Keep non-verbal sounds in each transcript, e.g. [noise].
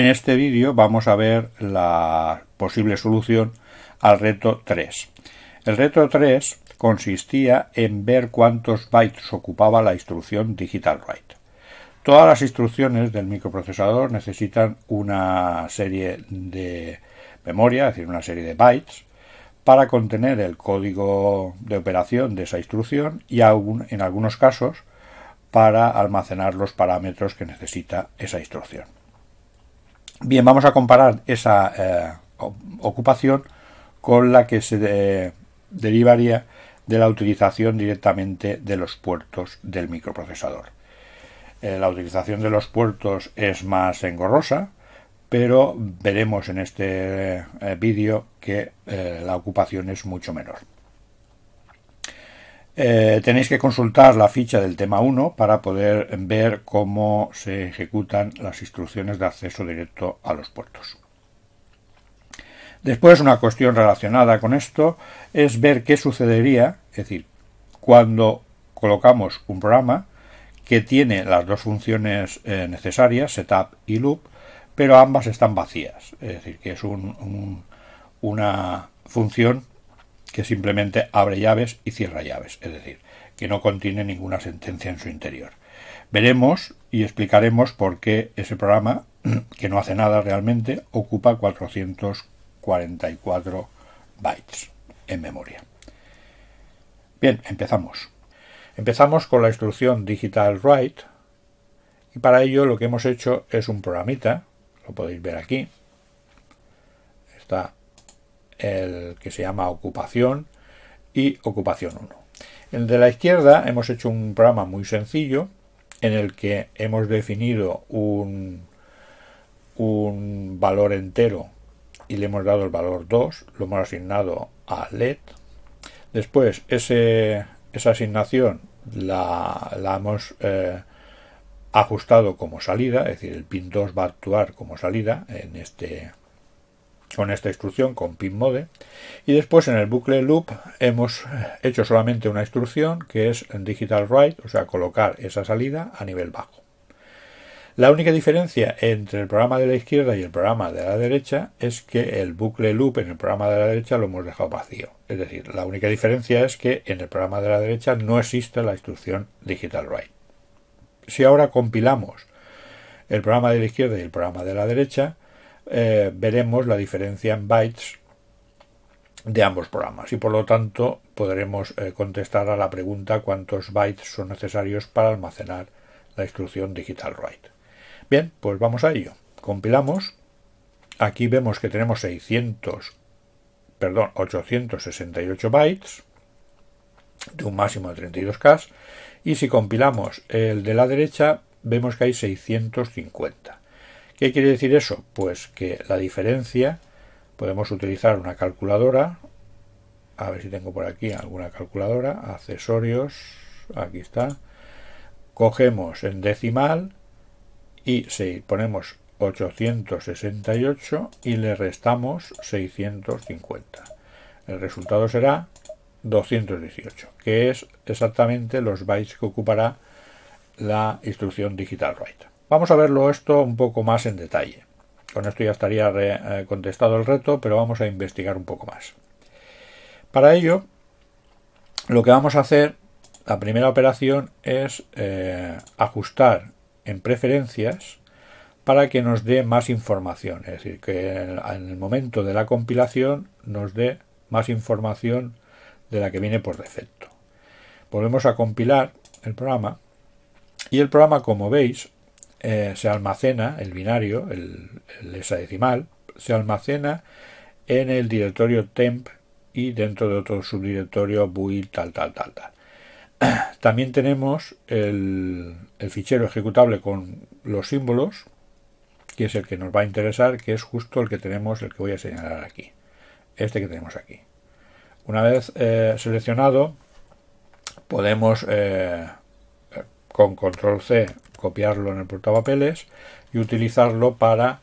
En este vídeo vamos a ver la posible solución al reto 3. El reto 3 consistía en ver cuántos bytes ocupaba la instrucción digital Todas las instrucciones del microprocesador necesitan una serie de memoria, es decir, una serie de bytes, para contener el código de operación de esa instrucción y aún, en algunos casos para almacenar los parámetros que necesita esa instrucción. Bien, vamos a comparar esa eh, ocupación con la que se eh, derivaría de la utilización directamente de los puertos del microprocesador. Eh, la utilización de los puertos es más engorrosa, pero veremos en este vídeo que la ocupación es mucho menor. Eh, tenéis que consultar la ficha del tema 1 para poder ver cómo se ejecutan las instrucciones de acceso directo a los puertos. Después, una cuestión relacionada con esto es ver qué sucedería, es decir, cuando colocamos un programa que tiene las dos funciones eh, necesarias, setup y loop, pero ambas están vacías, es decir, que es una función que simplemente abre llaves y cierra llaves, es decir, que no contiene ninguna sentencia en su interior. Veremos y explicaremos por qué ese programa, [clears throat] que no hace nada realmente, ocupa 444 bytes en memoria. Bien, empezamos. Empezamos con la instrucción digital write y para ello lo que hemos hecho es un programita, lo podéis ver aquí. Está el que se llama Ocupación y Ocupación 1. El de la izquierda hemos hecho un programa muy sencillo en el que hemos definido un, un valor entero y le hemos dado el valor 2, lo hemos asignado a LED. Después esa asignación la, hemos eh, ajustado como salida, es decir, el pin 2 va a actuar como salida en este con esta instrucción con mode, y después en el bucle loop hemos hecho solamente una instrucción que es digital write, o sea colocar esa salida a nivel bajo. La única diferencia entre el programa de la izquierda y el programa de la derecha es que el bucle loop en el programa de la derecha lo hemos dejado vacío. Es decir, la única diferencia es que en el programa de la derecha no existe la instrucción digital write. Si ahora compilamos el programa de la izquierda y el programa de la derecha, eh, veremos la diferencia en bytes de ambos programas y por lo tanto podremos eh, contestar a la pregunta cuántos bytes son necesarios para almacenar la instrucción digital write. Bien, pues vamos a ello. Compilamos. Aquí vemos que tenemos 600, perdón, 868 bytes de un máximo de 32K y si compilamos el de la derecha vemos que hay 650. ¿Qué quiere decir eso? Pues que la diferencia podemos utilizar una calculadora. A ver si tengo por aquí alguna calculadora. Accesorios. Aquí está. Cogemos en decimal y ponemos 868 y le restamos 650. El resultado será 218, que es exactamente los bytes que ocupará la instrucción digital write. Vamos a verlo esto un poco más en detalle. Con esto ya estaría eh, contestado el reto, pero vamos a investigar un poco más. Para ello, lo que vamos a hacer, la primera operación es eh, ajustar en preferencias para que nos dé más información. Es decir, que en el momento de la compilación nos dé más información de la que viene por defecto. Volvemos a compilar el programa y el programa, como veis, eh, se almacena, el binario, el, hexadecimal, se almacena en el directorio temp y dentro de otro subdirectorio build tal tal tal tal. [clears throat] También tenemos el, fichero ejecutable con los símbolos, que es el que nos va a interesar, que es justo el que tenemos, el que voy a señalar aquí. Este que tenemos aquí. Una vez eh, seleccionado, podemos eh, con control C copiarlo en el portapapeles y utilizarlo para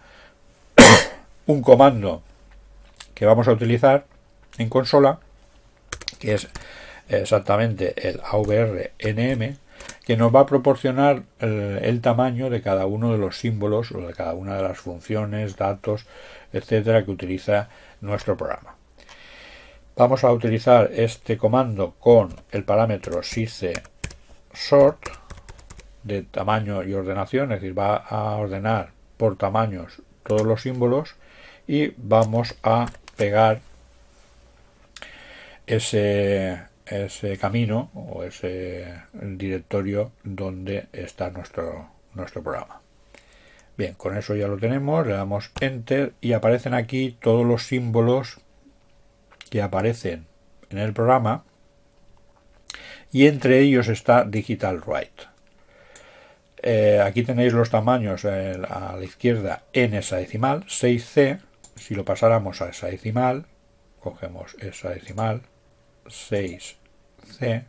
[coughs] un comando que vamos a utilizar en consola, que es exactamente el avrnm que nos va a proporcionar el, tamaño de cada uno de los símbolos o de cada una de las funciones, datos, etcétera, que utiliza nuestro programa. Vamos a utilizar este comando con el parámetro SICE sort de tamaño y ordenación, es decir, va a ordenar por tamaños todos los símbolos y vamos a pegar ese, ese camino o ese directorio donde está nuestro, nuestro programa. Bien, con eso ya lo tenemos, le damos Enter y aparecen aquí todos los símbolos que aparecen en el programa y entre ellos está Digital Write. Eh, aquí tenéis los tamaños eh, a la izquierda en esa decimal, 6C. Si lo pasáramos a esa decimal, cogemos esa decimal, 6C.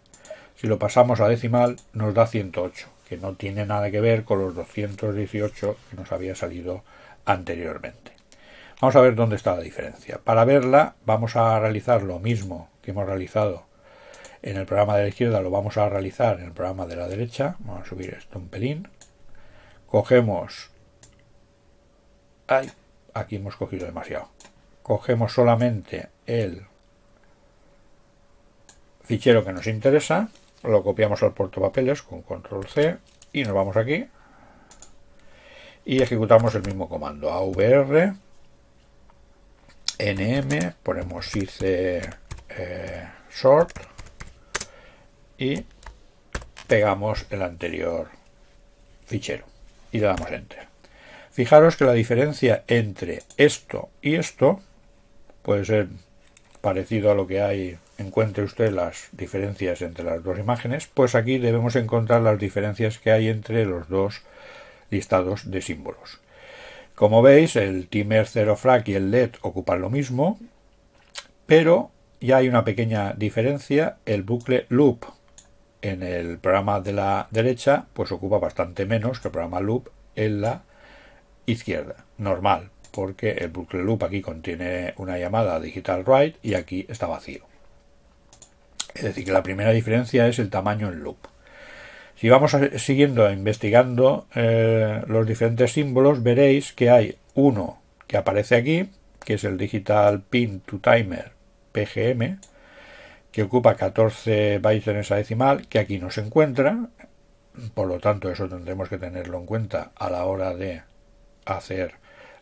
Si lo pasamos a decimal, nos da 108, que no tiene nada que ver con los 218 que nos había salido anteriormente. Vamos a ver dónde está la diferencia. Para verla, vamos a realizar lo mismo que hemos realizado en el programa de la izquierda lo vamos a realizar en el programa de la derecha. Vamos a subir esto un pelín. Cogemos... ¡Ay! Aquí hemos cogido demasiado. Cogemos solamente el fichero que nos interesa. Lo copiamos al portapapeles con control C y nos vamos aquí. Y ejecutamos el mismo comando. AVR nm, ponemos IC eh, short y pegamos el anterior fichero y le damos Enter. Fijaros que la diferencia entre esto y esto puede ser parecido a lo que hay, encuentre usted las diferencias entre las dos imágenes, pues aquí debemos encontrar las diferencias que hay entre los dos listados de símbolos. Como veis, el timer 0 frac y el LED ocupan lo mismo, pero ya hay una pequeña diferencia, el bucle loop en el programa de la derecha, pues ocupa bastante menos que el programa loop en la izquierda. Normal, porque el bucle loop aquí contiene una llamada digital write y aquí está vacío. Es decir, que la primera diferencia es el tamaño en loop. Si vamos siguiendo investigando eh, los diferentes símbolos, veréis que hay uno que aparece aquí, que es el digital pin to timer PGM, que ocupa 14 bytes en esa decimal, que aquí no se encuentra, por lo tanto eso tendremos que tenerlo en cuenta a la hora de hacer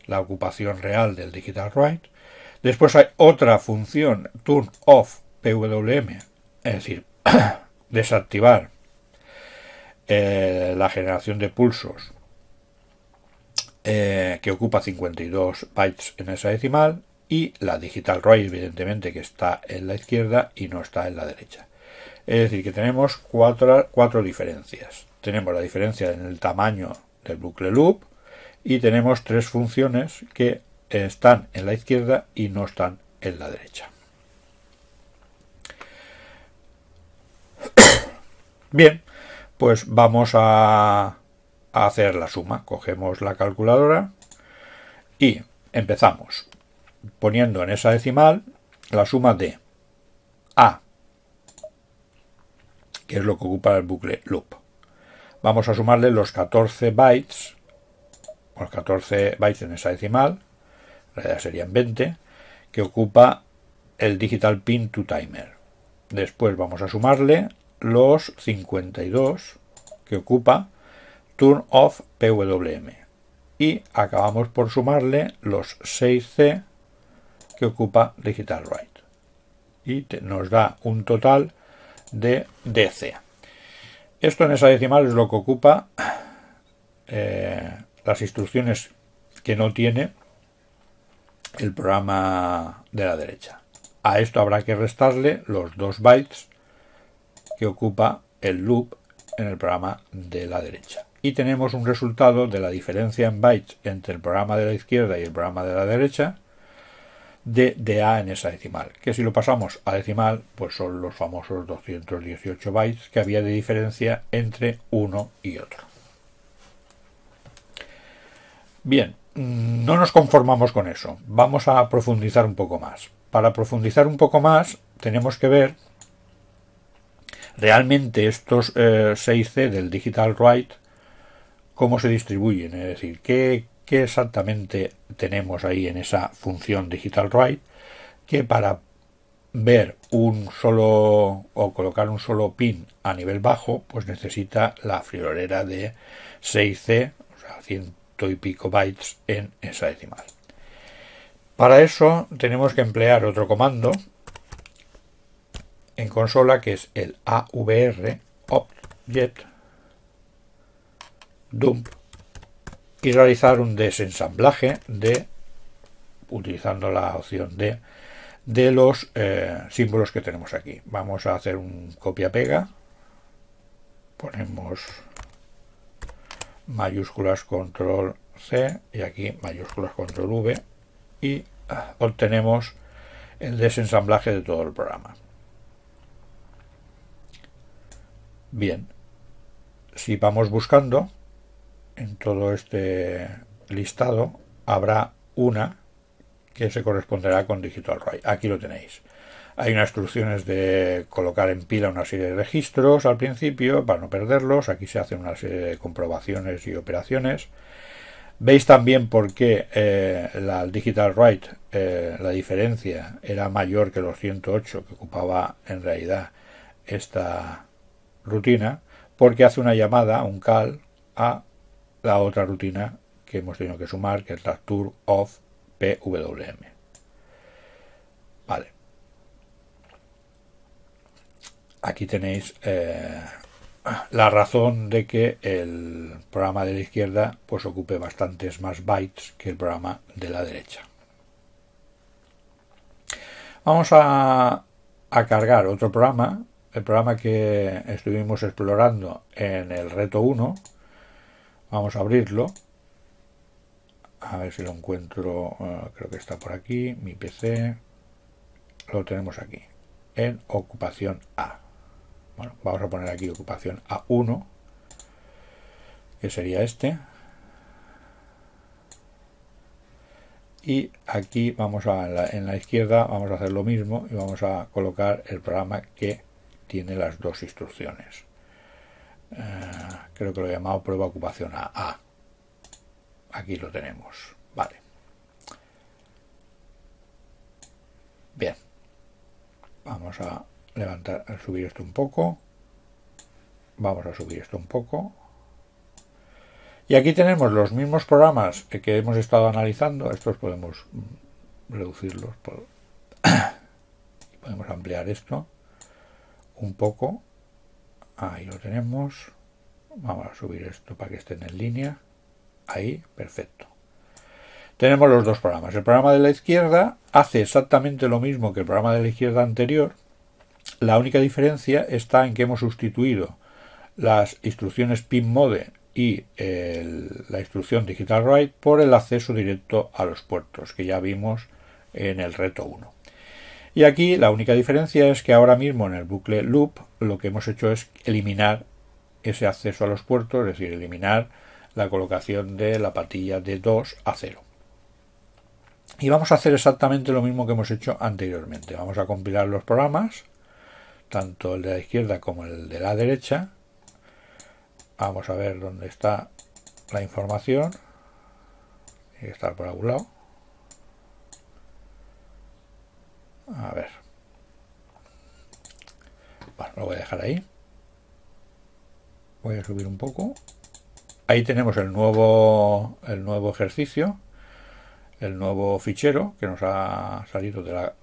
la ocupación real del digital write. Después hay otra función, turn off PWM, es decir, [coughs] desactivar eh, la generación de pulsos eh, que ocupa 52 bytes en esa decimal y la Digital Roy, evidentemente, que está en la izquierda y no está en la derecha. Es decir, que tenemos cuatro, cuatro diferencias. Tenemos la diferencia en el tamaño del bucle loop y tenemos tres funciones que están en la izquierda y no están en la derecha. [coughs] Bien, pues vamos a, hacer la suma. Cogemos la calculadora y empezamos poniendo en esa decimal la suma de A, que es lo que ocupa el bucle loop. Vamos a sumarle los 14 bytes, los 14 bytes en esa decimal, en realidad serían 20, que ocupa el digital pin to timer. Después vamos a sumarle los 52 que ocupa turn off PWM. Y acabamos por sumarle los 6C que ocupa Digital Y nos da un total de DC. Esto en esa decimal es lo que ocupa eh, las instrucciones que no tiene el programa de la derecha. A esto habrá que restarle los dos bytes que ocupa el loop en el programa de la derecha. Y tenemos un resultado de la diferencia en bytes entre el programa de la izquierda y el programa de la derecha, de, A en esa decimal, que si lo pasamos a decimal, pues son los famosos 218 bytes que había de diferencia entre uno y otro. Bien, no nos conformamos con eso, vamos a profundizar un poco más. Para profundizar un poco más, tenemos que ver realmente estos 6C eh, del Digital Write, cómo se distribuyen, es decir, qué, que exactamente tenemos ahí en esa función digital write, que para ver un solo o colocar un solo pin a nivel bajo, pues necesita la friolera de 6C, o sea, ciento y pico bytes en esa decimal. Para eso tenemos que emplear otro comando en consola que es el AVR object dump y realizar un desensamblaje de, utilizando la opción D, de los eh, símbolos que tenemos aquí. Vamos a hacer un copia-pega, ponemos mayúsculas control C y aquí mayúsculas control V y ah, obtenemos el desensamblaje de todo el programa. Bien, si vamos buscando, en todo este listado habrá una que se corresponderá con Digital Aquí lo tenéis. Hay unas instrucciones de colocar en pila una serie de registros al principio para no perderlos. Aquí se hacen una serie de comprobaciones y operaciones. Veis también por qué eh, la Digital Write, eh, la diferencia era mayor que los 108 que ocupaba en realidad esta rutina, porque hace una llamada, un call, a la otra rutina que hemos tenido que sumar, que es la tour of PWM. Vale. Aquí tenéis eh, la razón de que el programa de la izquierda pues ocupe bastantes más bytes que el programa de la derecha. Vamos a, a cargar otro programa, el programa que estuvimos explorando en el reto 1, Vamos a abrirlo. A ver si lo encuentro. Eh, creo que está por aquí. Mi PC. Lo tenemos aquí. En ocupación A. Bueno, vamos a poner aquí ocupación A1. Que sería este. y aquí vamos a en la, izquierda vamos a hacer lo mismo y vamos a colocar el programa que tiene las dos instrucciones eh, creo que lo he llamado prueba ocupación A. Ah, aquí lo tenemos. Vale. Bien. Vamos a levantar, a subir esto un poco. Vamos a subir esto un poco. Y aquí tenemos los mismos programas que hemos estado analizando. Estos podemos mm, reducirlos. [coughs] Podemos ampliar esto un poco. Ahí lo tenemos. Vamos a subir esto para que estén en línea. Ahí, perfecto. Tenemos los dos programas. El programa de la izquierda hace exactamente lo mismo que el programa de la izquierda anterior. La única diferencia está en que hemos sustituido las instrucciones MODE y la instrucción digital write por el acceso directo a los puertos que ya vimos en el reto 1. Y aquí la única diferencia es que ahora mismo en el bucle loop lo que hemos hecho es eliminar ese acceso a los puertos, es decir, eliminar la colocación de la patilla de 2 a 0. Y vamos a hacer exactamente lo mismo que hemos hecho anteriormente. Vamos a compilar los programas, tanto el de la izquierda como el de la derecha. Vamos a ver dónde está la información. Tiene estar por algún lado. A ver. lo voy a dejar ahí. Voy a subir un poco. Ahí tenemos el nuevo, el nuevo ejercicio, el nuevo fichero que nos ha salido de la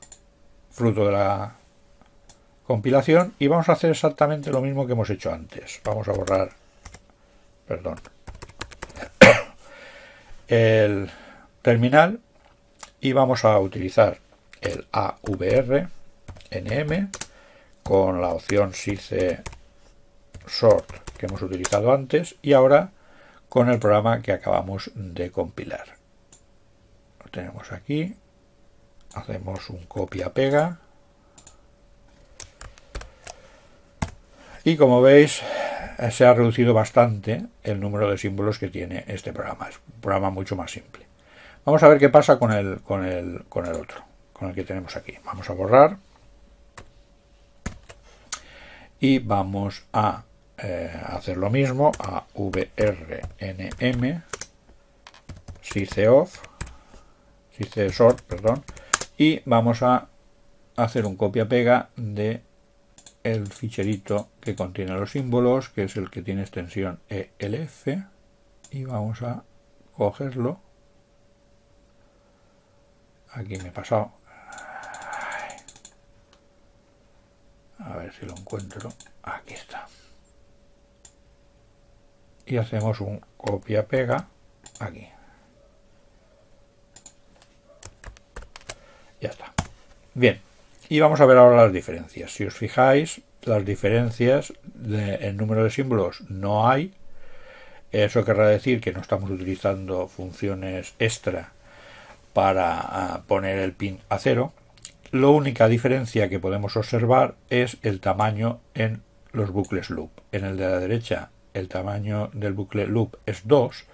fruto de la compilación y vamos a hacer exactamente lo mismo que hemos hecho antes. Vamos a borrar, perdón, [coughs] el terminal y vamos a utilizar el AVR NM con la opción SICE sort que hemos utilizado antes y ahora con el programa que acabamos de compilar. Lo tenemos aquí, hacemos un copia-pega y como veis se ha reducido bastante el número de símbolos que tiene este programa. Es un programa mucho más simple. Vamos a ver qué pasa con el, con el otro con el que tenemos aquí. Vamos a borrar y vamos a eh, hacer lo mismo a vrnm perdón, y vamos a hacer un copia-pega de el ficherito que contiene los símbolos, que es el que tiene extensión ELF, y vamos a cogerlo. Aquí me he pasado, a ver si lo encuentro, aquí está. Y hacemos un copia-pega aquí. Ya está. Bien, y vamos a ver ahora las diferencias. Si os fijáis, las diferencias en número de símbolos no hay. Eso querrá decir que no estamos utilizando funciones extra para ah, poner el pin a cero, la única diferencia que podemos observar es el tamaño en los bucles loop. En el de la derecha el tamaño del bucle loop es 2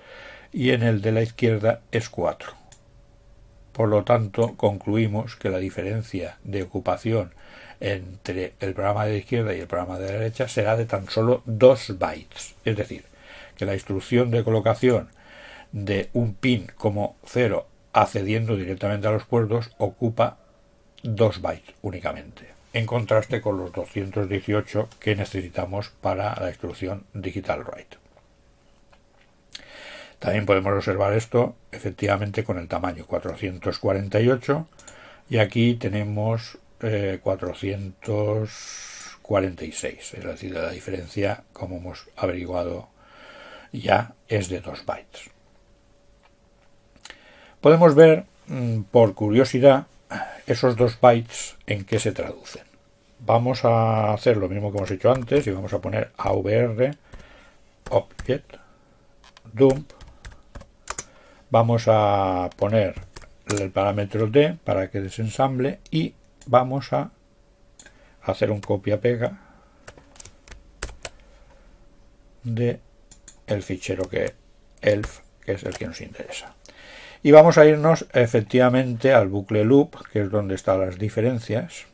y en el de la izquierda es 4. Por lo tanto, concluimos que la diferencia de ocupación entre el programa de la izquierda y el programa de la derecha será de tan solo 2 bytes. Es decir, que la instrucción de colocación de un pin como 0 accediendo directamente a los puertos ocupa 2 bytes únicamente, en contraste con los 218 que necesitamos para la instrucción digital write. También podemos observar esto efectivamente con el tamaño 448 y aquí tenemos 446, eh, es decir, la diferencia, como hemos averiguado ya, es de 2 bytes. Podemos ver, mm, por curiosidad, esos dos bytes en qué se traducen. Vamos a hacer lo mismo que hemos hecho antes y vamos a poner AVR object dump. Vamos a poner el parámetro D para que desensamble y vamos a hacer un copia-pega de el fichero que elf, que es el que nos interesa. Y vamos a irnos efectivamente al bucle loop, que es donde están las diferencias.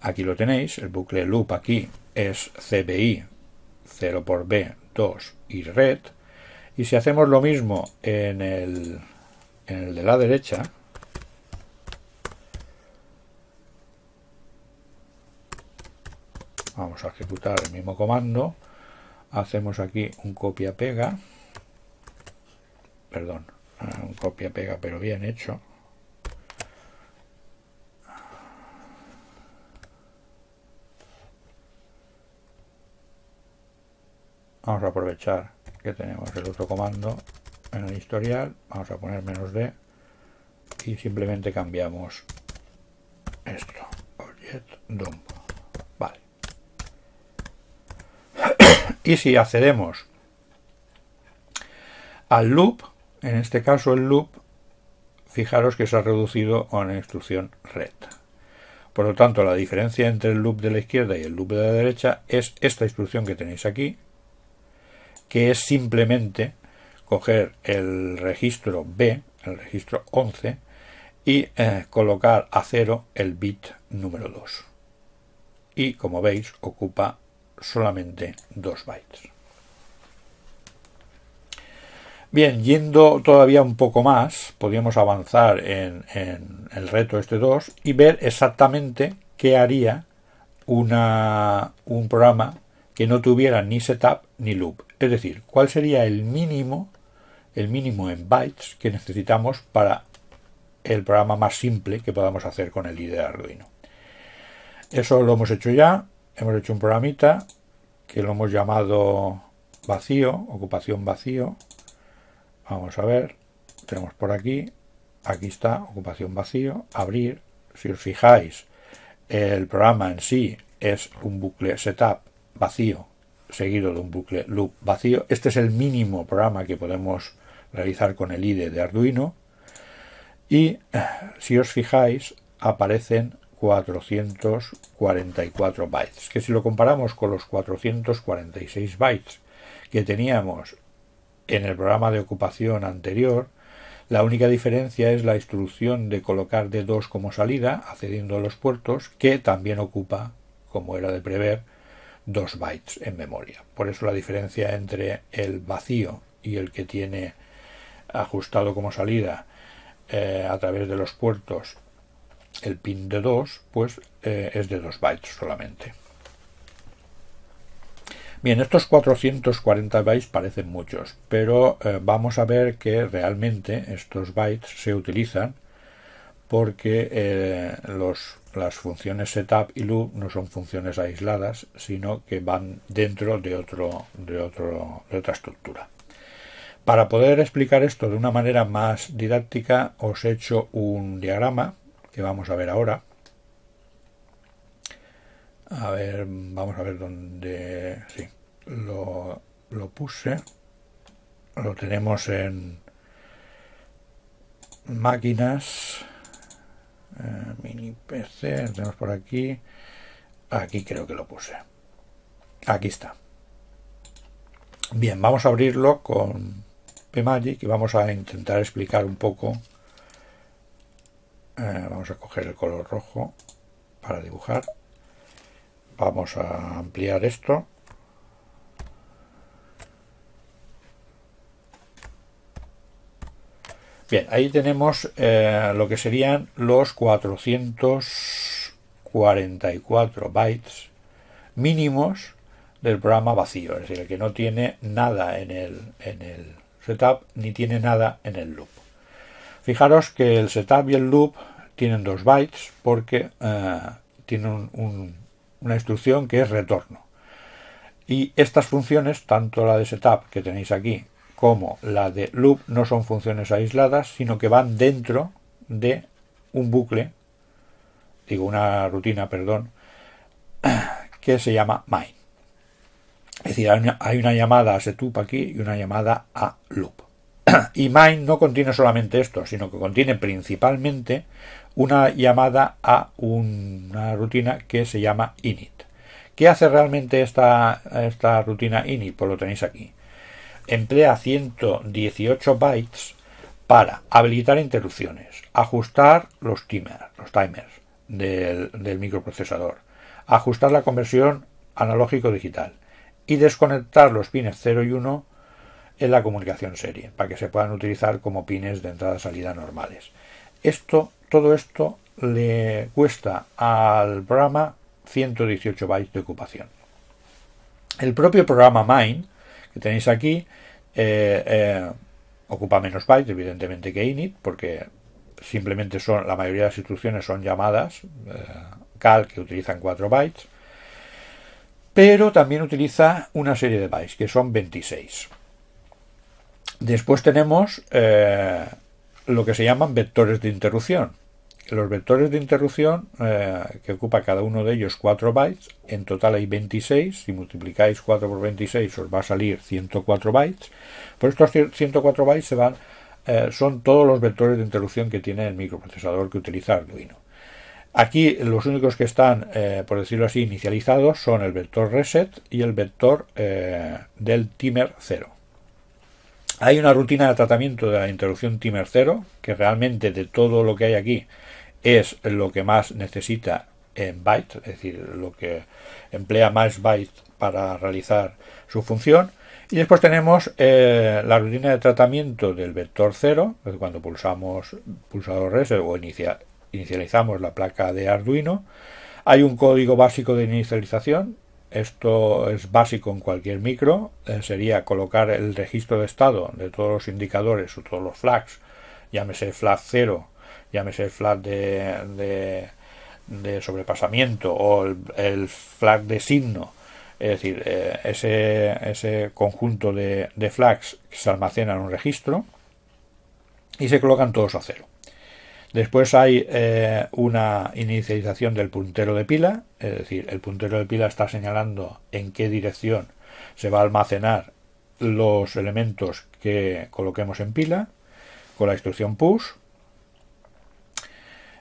Aquí lo tenéis, el bucle loop aquí es CBI 0 por B, 2 y red. Y si hacemos lo mismo en el, en el de la derecha, vamos a ejecutar el mismo comando, hacemos aquí un copia-pega, perdón, ah, un copia-pega, pero bien hecho. Vamos a aprovechar que tenemos el otro comando en el historial. Vamos a poner menos D y simplemente cambiamos esto. Object dump. Vale. [coughs] y si accedemos al loop, en este caso el loop, fijaros que se ha reducido a una instrucción red. Por lo tanto, la diferencia entre el loop de la izquierda y el loop de la derecha es esta instrucción que tenéis aquí, que es simplemente coger el registro B, el registro 11, y eh, colocar a cero el bit número 2. Y como veis, ocupa solamente 2 bytes. Bien, yendo todavía un poco más, podríamos avanzar en, el reto este 2 y ver exactamente qué haría un programa que no tuviera ni setup ni loop. Es decir, cuál sería el mínimo, el mínimo en bytes que necesitamos para el programa más simple que podamos hacer con el IDE Arduino. Eso lo hemos hecho ya, hemos hecho un programita que lo hemos llamado vacío, ocupación vacío, Vamos a ver, tenemos por aquí, aquí está, ocupación vacío, abrir. Si os fijáis, el programa en sí es un bucle setup vacío, seguido de un bucle loop vacío. Este es el mínimo programa que podemos realizar con el IDE de Arduino. Y si os fijáis, aparecen 444 bytes, que si lo comparamos con los 446 bytes que teníamos en el programa de ocupación anterior, la única diferencia es la instrucción de colocar D2 como salida, accediendo a los puertos, que también ocupa, como era de prever, 2 bytes en memoria. Por eso la diferencia entre el vacío y el que tiene ajustado como salida eh, a través de los puertos el pin de 2, pues eh, es de 2 bytes solamente. Bien, estos 440 bytes parecen muchos, pero eh, vamos a ver que realmente estos bytes se utilizan porque eh, las funciones setup y loop no son funciones aisladas, sino que van dentro de otra estructura. Para poder explicar esto de una manera más didáctica, os he hecho un diagrama que vamos a ver ahora a ver, vamos a ver dónde... Sí, lo, puse. Lo tenemos en máquinas, eh, mini PC, lo tenemos por aquí. Aquí creo que lo puse. Aquí está. Bien, vamos a abrirlo con PMagic y vamos a intentar explicar un poco. Eh, vamos a coger el color rojo para dibujar vamos a ampliar esto bien, ahí tenemos eh, lo que serían los 444 bytes mínimos del programa vacío, es decir, el que no tiene nada en el, setup ni tiene nada en el loop. Fijaros que el setup y el loop tienen dos bytes porque eh, tienen un una instrucción que es retorno. Y estas funciones, tanto la de setup que tenéis aquí como la de loop, no son funciones aisladas, sino que van dentro de un bucle, digo una rutina, perdón, [clears throat] que se llama main. Es decir, hay una, llamada a setup aquí y una llamada a loop. [clears throat] Y main no contiene solamente esto, sino que contiene principalmente una llamada a una rutina que se llama init. ¿Qué hace realmente esta, esta rutina init? Pues lo tenéis aquí. Emplea 118 bytes para habilitar interrupciones, ajustar los, timers, los timers del, del microprocesador, ajustar la conversión analógico-digital y desconectar los pines 0 y 1 en la comunicación serie para que se puedan utilizar como pines de entrada-salida normales. Esto todo esto le cuesta al programa 118 bytes de ocupación. El propio programa Mine, que tenéis aquí, eh, eh, ocupa menos bytes, evidentemente, que init, porque simplemente son, la mayoría de las instrucciones son llamadas, eh, cal, que utilizan 4 bytes, pero también utiliza una serie de bytes, que son 26. Después tenemos lo que se llaman vectores de interrupción, los vectores de interrupción, eh, que ocupa cada uno de ellos 4 bytes, en total hay 26, si multiplicáis 4 por 26 os va a salir 104 bytes, por estos 104 bytes se van, eh, son todos los vectores de interrupción que tiene el microprocesador que utiliza Arduino. Aquí los únicos que están, eh, por decirlo así, inicializados son el vector reset y el vector del timer 0. Hay una rutina de tratamiento de la interrupción timer 0, que realmente de todo lo que hay aquí, es lo que más necesita en byte, es decir, lo que emplea más byte para realizar su función. Y después tenemos eh, la rutina de tratamiento del vector 0, cuando pulsamos pulsador reset o inicializamos la placa de Arduino. Hay un código básico de inicialización, esto es básico en cualquier micro, eh, sería colocar el registro de estado de todos los indicadores o todos los flags, llámese flag 0, llámese el flag de, sobrepasamiento o el, flag de signo, es decir, eh, ese, conjunto de, flags que se almacenan en un registro y se colocan todos a cero. Después hay eh, una inicialización del puntero de pila, es decir, el puntero de pila está señalando en qué dirección se va a almacenar los elementos que coloquemos en pila con la instrucción push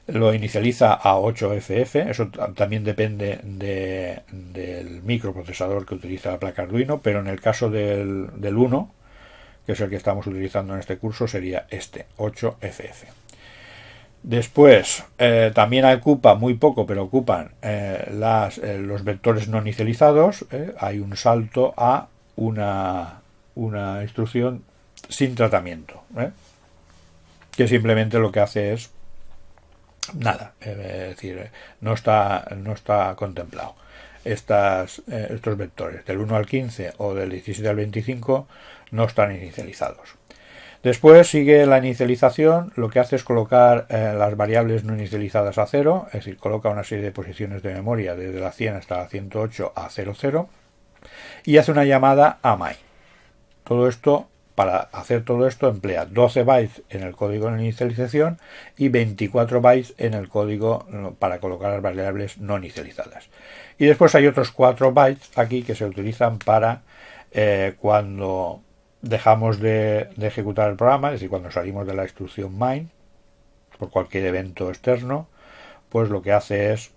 lo inicializa a 8FF, eso también depende del microprocesador que utiliza la placa Arduino, pero en el caso del, del 1, que es el que estamos utilizando en este curso, sería este, 8FF. Después, eh, también ocupa muy poco, pero ocupan eh, las, eh, los vectores no inicializados. hay un salto a una, una instrucción sin tratamiento, que simplemente lo que hace es nada, eh, eh, es decir, eh, no está, no está contemplado. Estas, estos vectores del 1 al 15 o del 17 al 25 no están inicializados. Después sigue la inicialización, lo que hace es colocar las variables no inicializadas a 0, es decir, coloca una serie de posiciones de memoria desde la 100 hasta la 108 a 00 y hace una llamada a my. Todo esto para hacer todo esto emplea 12 bytes en el código de inicialización y 24 bytes en el código para colocar las variables no inicializadas. Y después hay otros 4 bytes aquí que se utilizan para eh, cuando dejamos de, de, ejecutar el programa, es decir, cuando salimos de la instrucción main por cualquier evento externo, pues lo que hace es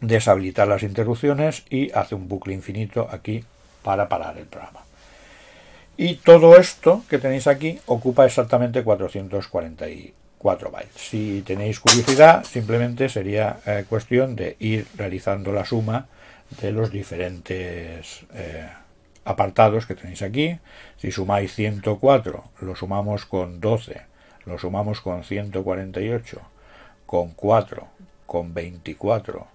deshabilitar las interrupciones y hace un bucle infinito aquí para parar el programa. Y todo esto que tenéis aquí ocupa exactamente 444 bytes. Si tenéis curiosidad, simplemente sería eh, cuestión de ir realizando la suma de los diferentes eh, apartados que tenéis aquí. Si sumáis 104, lo sumamos con 12, lo sumamos con 148, con 4, con 24,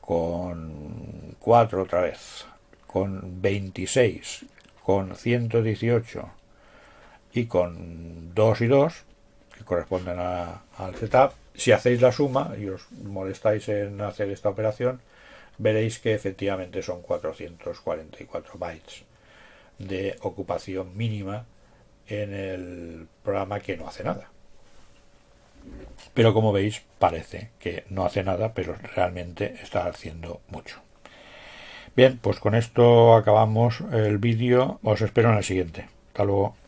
con 4 otra vez, con 26 con 118 y con 2 y 2, que corresponden al setup, si hacéis la suma y os molestáis en hacer esta operación, veréis que efectivamente son 444 bytes de ocupación mínima en el programa que no hace nada. Pero como veis, parece que no hace nada, pero realmente está haciendo mucho. Bien, pues con esto acabamos el vídeo. Os espero en el siguiente. Hasta luego.